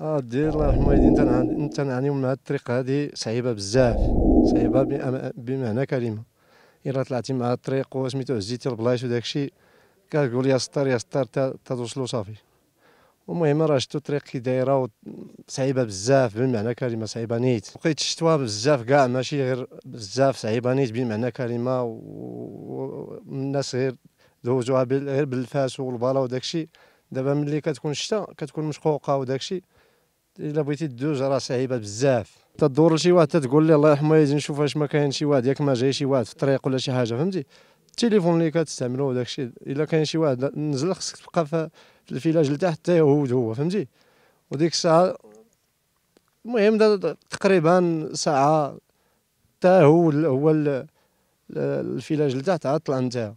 اه دير الله يرحمه والدين تنعانيو من هاد الطريق هادي صعيبه بزاف صعيبه بمعنى كلمه الا طلعتي مع الطريق وسميتو هزيتي البلايص وداكشي كتقول يا ستار يا ستار تتوصلو صافي المهم راه شتو الطريق كي دايره صعيبه بزاف بمعنى كلمه صعيبه نيت لقيت الشتوى بزاف كاع ماشي غير بزاف صعيبه نيت بمعنى كلمه والناس غير دوزوها غير بالفاس والبلا وداكشي دابا ملي كتكون الشتا كتكون مشقوقه وداكشي الا بغيتي دوز راه صعيبه بزاف تدور لشي واحد تتقول لي الله يرحمه يجي نشوف واش ما كاين شي واحد ياك ما جاي شي واحد في الطريق ولا شي حاجه فهمتي التليفون اللي كتستعملو وداك الشيء الا كاين شي واحد نزل خصك تبقى في الفيلاج لتحت حتى يهود هو فهمتي وديك الساعه المهم تقريبا ساعه حتى هو هو الفيلاج لتحت عاد طلع نتا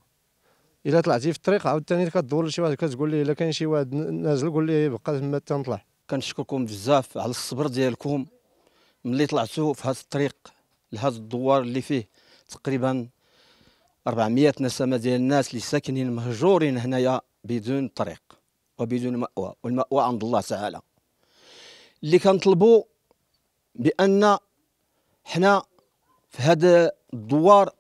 الا طلعتي في الطريق عاوتاني كدور لشي واحد كتقول ليه الا كاين شي واحد نازل قول ليه بقى تما نطلع كنشكركم بزاف على الصبر ديالكم ملي طلعتوا في هذا الطريق لهذا الدوار اللي فيه تقريبا 400 نسمه ديال الناس اللي ساكنين مهجورين هنايا بدون طريق وبدون مأوى والمأوى عند الله تعالى اللي كنطلبوا بان حنا في هذا الدوار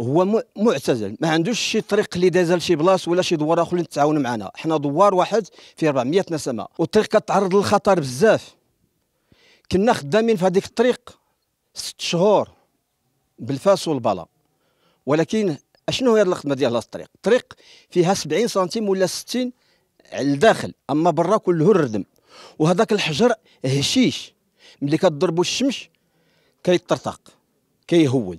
هو معتزل ما عندوش شي طريق اللي دازل لشي بلاص ولا شي دوار اخرين تعاون معنا حنا دوار واحد في 400 نسمه والطريق كتعرض للخطر بزاف كنا خدامين في هذيك الطريق ست شهور بالفاس والبلا ولكن اشنو هي الخدمه ديال هذا الطريق الطريق فيها 70 سنتيم ولا 60 على الداخل اما برا كله الردم وهذاك الحجر هشيش ملي كتضربو الشمس كيطرطق كيهوج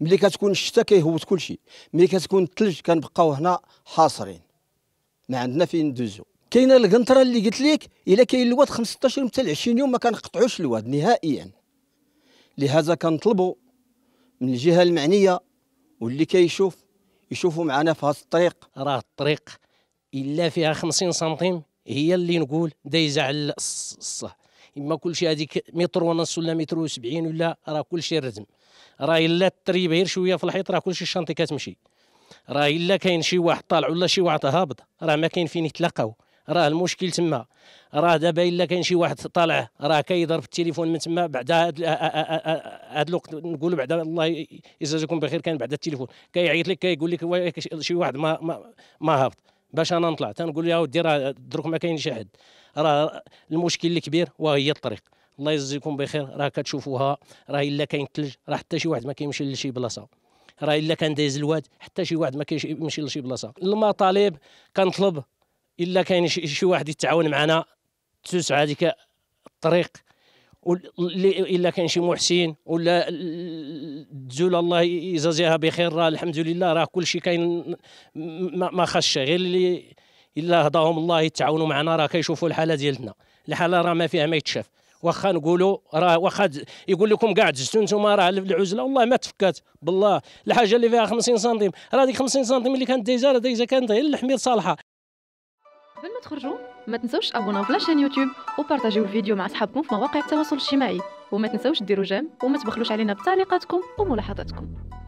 ملي كتكون الشتاء كيهوت كلشي ملي كتكون الثلج كنبقاو هنا حاصرين ما عندنا فين ندوزو كاينه القنطره اللي قلت لك الا كاين الواد 15 حتى 20 يوم ما كنقطعوش الواد نهائيا لهذا كنطلبوا من الجهه المعنيه واللي كيشوف يشوفوا معنا في هذا الطريق راه الطريق الا فيها 50 سنتيم هي اللي نقول دايزه على الصه اما كلشي هذيك متر ونص ولا متر وسبعين ولا راه كلشي رزم راه الا التريب غير شويه في الحيط راه كلشي الشنطي كتمشي راه الا كاين شي واحد طالع ولا شي واحد هابط راه ما كاين فين يتلاقاو راه المشكل تما راه دابا الا كاين شي واحد طالع راه كيضرب التليفون من تما بعد هاد الوقت نقولوا بعد الله يجزاكم بخير كان بعد التليفون كيعيط لك كيقول لك شي واحد ما ما, ما هابط باش انا نطلع تنقول له يا ودي راه دروك ما كاين شي حد راه المشكل الكبير وهي الطريق الله يجزيكم بخير راه كتشوفوها راه الا كاين الثلج راه حتى شي واحد ما كيمشي لشي بلاصه راه الا كان دايز الواد حتى شي واحد ما كيمشي لشي بلاصه المطالب كنطلب الا كاين شي واحد يتعاون معنا تسع هذيك الطريق الا كان شي محسن ولا تزول الله يجازيها بخير راه الحمد لله راه كل شيء كاين ما خاش غير اللي الا هداهم الله يتعاونوا معنا راه كيشوفوا الحاله ديالتنا الحاله راه ما فيها ما يتشاف واخا نقولوا راه واخا يقول لكم كاع دزتو انتم راه العزله والله ما تفكات بالله الحاجه اللي فيها 50 سنتيم راه ديك 50 سنتيم اللي كانت دايزه راه دايزه كانت غير الحمير صالحه قبل ما تخرجوا ما تنساوش تابوناو في لاشين يوتيوب وبارطاجيو الفيديو مع اصحابكم في مواقع التواصل الاجتماعي وما تنساوش ديروا جيم وما تبخلوش علينا بتعليقاتكم وملاحظاتكم